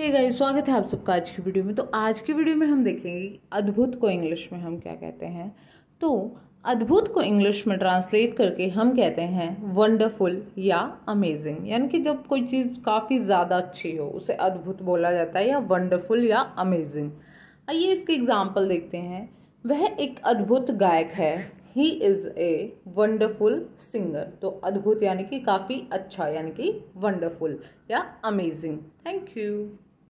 ठीक है स्वागत है आप सबका आज की वीडियो में तो आज की वीडियो में हम देखेंगे अद्भुत को इंग्लिश में हम क्या कहते हैं तो अद्भुत को इंग्लिश में ट्रांसलेट करके हम कहते हैं वंडरफुल या अमेजिंग यानी कि जब कोई चीज़ काफ़ी ज़्यादा अच्छी हो उसे अद्भुत बोला जाता है या वंडरफुल या अमेजिंग आइए इसके एग्जाम्पल देखते हैं वह एक अद्भुत गायक है he is a wonderful singer तो अद्भुत यानी कि काफ़ी अच्छा यानी कि वंडरफुल या अमेजिंग थैंक यू